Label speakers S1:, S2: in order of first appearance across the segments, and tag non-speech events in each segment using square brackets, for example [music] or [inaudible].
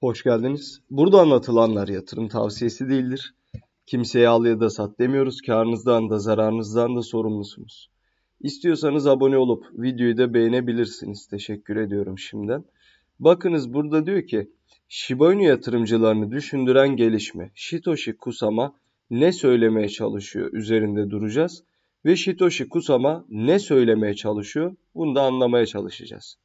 S1: Hoş geldiniz. Burada anlatılanlar yatırım tavsiyesi değildir. Kimseye al ya da sat demiyoruz. Karınızdan da zararınızdan da sorumlusunuz. İstiyorsanız abone olup videoyu da beğenebilirsiniz. Teşekkür ediyorum şimdiden. Bakınız burada diyor ki Shiba Inu yatırımcılarını düşündüren gelişme. Shitoshi Kusama ne söylemeye çalışıyor üzerinde duracağız. Ve Shitoshi Kusama ne söylemeye çalışıyor bunu da anlamaya çalışacağız.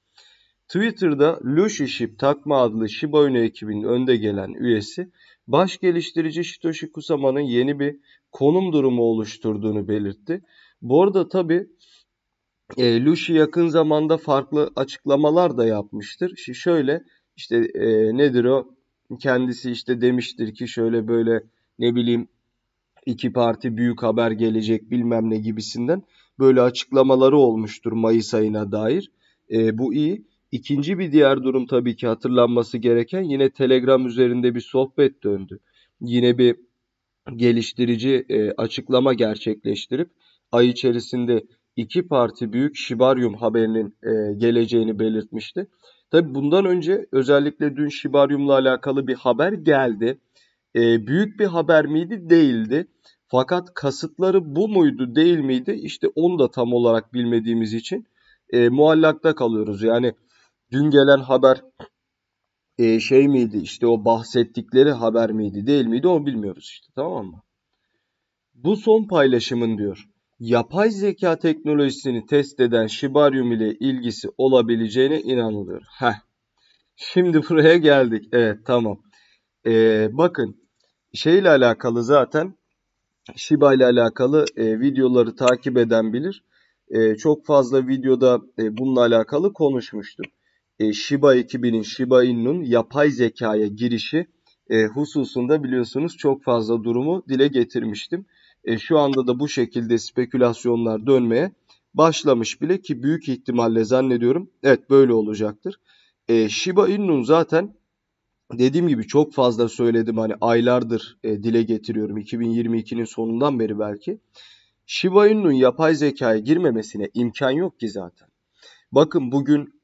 S1: Twitter'da Lucy Ship takma adlı Shiba Inu ekibinin önde gelen üyesi, baş geliştirici Shitoshi Kusama'nın yeni bir konum durumu oluşturduğunu belirtti. Bu arada tabi e, Lucy yakın zamanda farklı açıklamalar da yapmıştır. şöyle işte e, nedir o kendisi işte demiştir ki şöyle böyle ne bileyim iki parti büyük haber gelecek bilmem ne gibisinden böyle açıklamaları olmuştur Mayıs ayına dair. E, bu iyi. İkinci bir diğer durum tabii ki hatırlanması gereken yine Telegram üzerinde bir sohbet döndü. Yine bir geliştirici e, açıklama gerçekleştirip ay içerisinde iki parti büyük şibaryum haberinin e, geleceğini belirtmişti. Tabii bundan önce özellikle dün şibaryumla alakalı bir haber geldi. E, büyük bir haber miydi? Değildi. Fakat kasıtları bu muydu değil miydi? İşte onu da tam olarak bilmediğimiz için e, muallakta kalıyoruz. Yani dün gelen haber e, şey miydi işte o bahsettikleri haber miydi değil miydi o bilmiyoruz işte tamam mı? Bu son paylaşımın diyor yapay zeka teknolojisini test eden Şibaryum ile ilgisi olabileceğine inanılıyor. Heh. Şimdi [laughs] buraya geldik. Evet tamam. Ee, bakın şeyle alakalı zaten Shiba ile alakalı e, videoları takip eden bilir. E, çok fazla videoda e, bununla alakalı konuşmuştum e, Shiba 2000'in Shiba Inu'nun yapay zekaya girişi e, hususunda biliyorsunuz çok fazla durumu dile getirmiştim. E, şu anda da bu şekilde spekülasyonlar dönmeye başlamış bile ki büyük ihtimalle zannediyorum evet böyle olacaktır. E, Shiba Inu'nun zaten dediğim gibi çok fazla söyledim hani aylardır e, dile getiriyorum 2022'nin sonundan beri belki. Shiba Inu'nun yapay zekaya girmemesine imkan yok ki zaten. Bakın bugün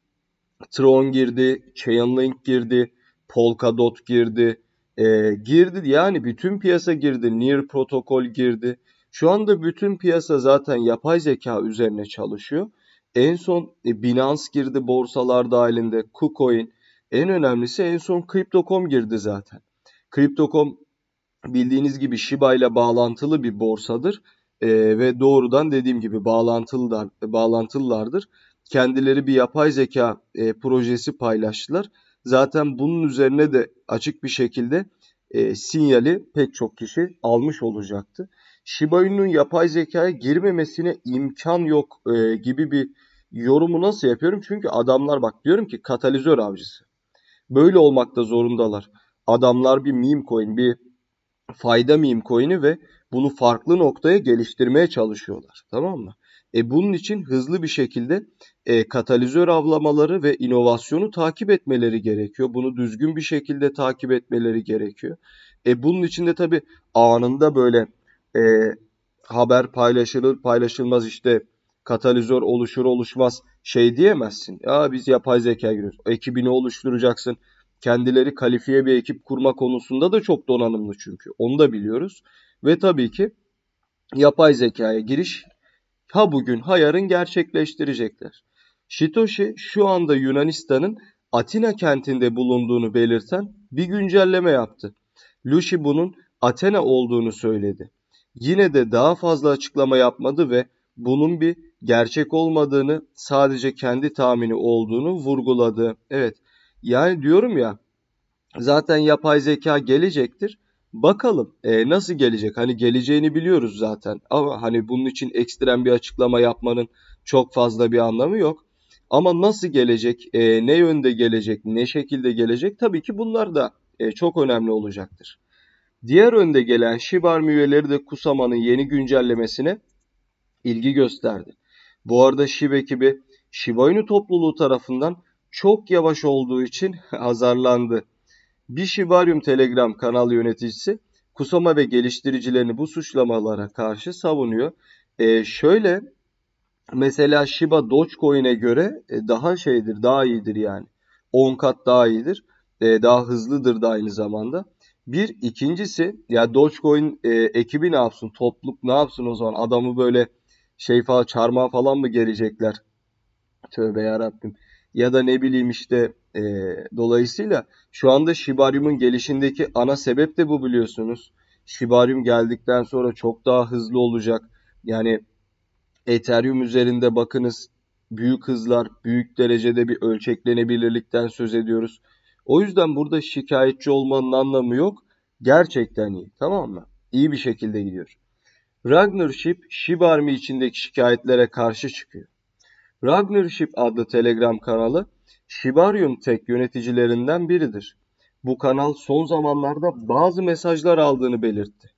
S1: Tron girdi, Chainlink girdi, Polkadot girdi. E, girdi yani bütün piyasa girdi. Near protokol girdi. Şu anda bütün piyasa zaten yapay zeka üzerine çalışıyor. En son e, Binance girdi borsalar dahilinde. KuCoin. En önemlisi en son Crypto.com girdi zaten. Crypto.com bildiğiniz gibi Shiba ile bağlantılı bir borsadır. E, ve doğrudan dediğim gibi bağlantılı bağlantılılardır kendileri bir yapay zeka e, projesi paylaştılar. Zaten bunun üzerine de açık bir şekilde e, sinyali pek çok kişi almış olacaktı. Shiba Inu'nun yapay zekaya girmemesine imkan yok e, gibi bir yorumu nasıl yapıyorum? Çünkü adamlar bak diyorum ki katalizör avcısı. Böyle olmakta zorundalar. Adamlar bir meme coin, bir fayda meme coin'i ve bunu farklı noktaya geliştirmeye çalışıyorlar. Tamam mı? E bunun için hızlı bir şekilde e, katalizör avlamaları ve inovasyonu takip etmeleri gerekiyor. Bunu düzgün bir şekilde takip etmeleri gerekiyor. E bunun için de tabii anında böyle e, haber paylaşılır paylaşılmaz işte katalizör oluşur oluşmaz şey diyemezsin. Ya biz yapay zeka giriyoruz. Ekibini oluşturacaksın. Kendileri kalifiye bir ekip kurma konusunda da çok donanımlı çünkü. Onu da biliyoruz. Ve tabii ki yapay zekaya giriş ha bugün ha yarın gerçekleştirecekler. Şitoşi şu anda Yunanistan'ın Atina kentinde bulunduğunu belirten bir güncelleme yaptı. Lucy bunun Athena olduğunu söyledi. Yine de daha fazla açıklama yapmadı ve bunun bir gerçek olmadığını, sadece kendi tahmini olduğunu vurguladı. Evet. Yani diyorum ya, zaten yapay zeka gelecektir Bakalım e, nasıl gelecek? Hani geleceğini biliyoruz zaten ama hani bunun için ekstrem bir açıklama yapmanın çok fazla bir anlamı yok. Ama nasıl gelecek, e, ne yönde gelecek, ne şekilde gelecek tabii ki bunlar da e, çok önemli olacaktır. Diğer önde gelen Shibarm üyeleri de Kusama'nın yeni güncellemesine ilgi gösterdi. Bu arada Shib ekibi Shiba Inu topluluğu tarafından çok yavaş olduğu için [laughs] azarlandı. Bişivaryum Telegram kanal yöneticisi Kusama ve geliştiricilerini bu suçlamalara karşı savunuyor. E, şöyle mesela Shiba Dogecoin'e göre e, daha şeydir, daha iyidir yani. 10 kat daha iyidir. E, daha hızlıdır da aynı zamanda. Bir ikincisi ya Dogecoin e, ekibi ne yapsın? Topluluk ne yapsın o zaman? Adamı böyle şey falan çarmıha falan mı gelecekler? Tövbe yarabbim ya da ne bileyim işte e, dolayısıyla şu anda Şibaryum'un gelişindeki ana sebep de bu biliyorsunuz. Şibaryum geldikten sonra çok daha hızlı olacak. Yani Ethereum üzerinde bakınız büyük hızlar, büyük derecede bir ölçeklenebilirlikten söz ediyoruz. O yüzden burada şikayetçi olmanın anlamı yok. Gerçekten iyi. Tamam mı? İyi bir şekilde gidiyor. Ragnarship Ship, içindeki şikayetlere karşı çıkıyor. Ragnarship adlı Telegram kanalı Shibarium Tech yöneticilerinden biridir. Bu kanal son zamanlarda bazı mesajlar aldığını belirtti.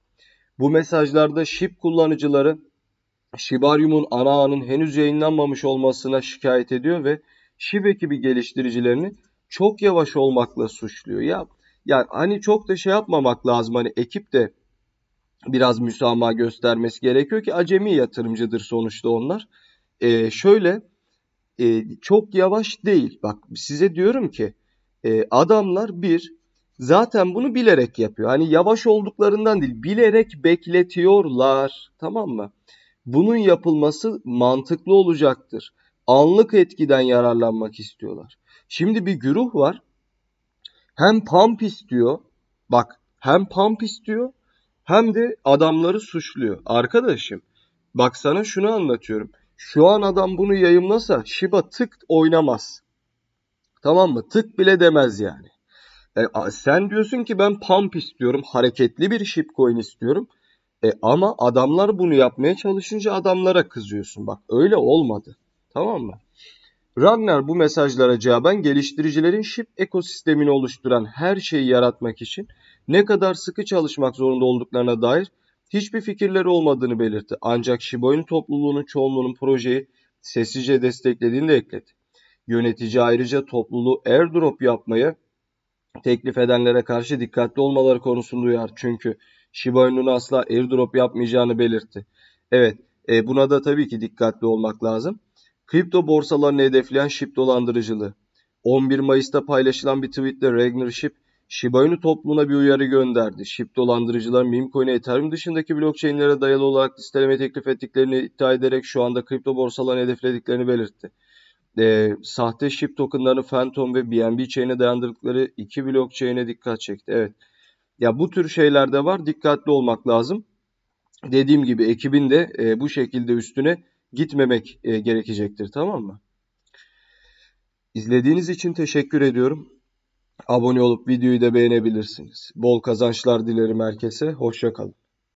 S1: Bu mesajlarda Ship kullanıcıları Shibarium'un ana ağının henüz yayınlanmamış olmasına şikayet ediyor ve Shib ekibi geliştiricilerini çok yavaş olmakla suçluyor. Ya yani hani çok da şey yapmamak lazım. Hani ekip de biraz müsamaha göstermesi gerekiyor ki acemi yatırımcıdır sonuçta onlar. Ee, şöyle e, çok yavaş değil. Bak size diyorum ki e, adamlar bir zaten bunu bilerek yapıyor. Hani yavaş olduklarından değil bilerek bekletiyorlar tamam mı? Bunun yapılması mantıklı olacaktır. Anlık etkiden yararlanmak istiyorlar. Şimdi bir güruh var. Hem pump istiyor. Bak hem pump istiyor hem de adamları suçluyor. Arkadaşım bak sana şunu anlatıyorum. Şu an adam bunu yayımlasa Shiba tık oynamaz. Tamam mı? Tık bile demez yani. E, sen diyorsun ki ben pump istiyorum. Hareketli bir shipcoin istiyorum. E, ama adamlar bunu yapmaya çalışınca adamlara kızıyorsun. Bak öyle olmadı. Tamam mı? Ragnar bu mesajlara cevaben geliştiricilerin ship ekosistemini oluşturan her şeyi yaratmak için ne kadar sıkı çalışmak zorunda olduklarına dair hiçbir fikirleri olmadığını belirtti. Ancak Shiba topluluğunun çoğunluğunun projeyi sessizce desteklediğini de ekledi. Yönetici ayrıca topluluğu airdrop yapmayı teklif edenlere karşı dikkatli olmaları konusunda uyar. Çünkü Shiba asla airdrop yapmayacağını belirtti. Evet e, buna da tabii ki dikkatli olmak lazım. Kripto borsalarını hedefleyen Ship dolandırıcılığı. 11 Mayıs'ta paylaşılan bir tweetle Ragnar Ship Shiba Inu topluluğuna bir uyarı gönderdi. Shib dolandırıcılar meme Ethereum dışındaki blockchain'lere dayalı olarak listeleme teklif ettiklerini iddia ederek şu anda kripto borsalarını hedeflediklerini belirtti. E, sahte Shib tokenlarını Phantom ve BNB chain'e dayandırdıkları iki blockchain'e dikkat çekti. Evet. Ya bu tür şeyler de var. Dikkatli olmak lazım. Dediğim gibi ekibin de e, bu şekilde üstüne gitmemek e, gerekecektir. Tamam mı? İzlediğiniz için teşekkür ediyorum. Abone olup videoyu da beğenebilirsiniz. Bol kazançlar dilerim herkese. Hoşçakalın.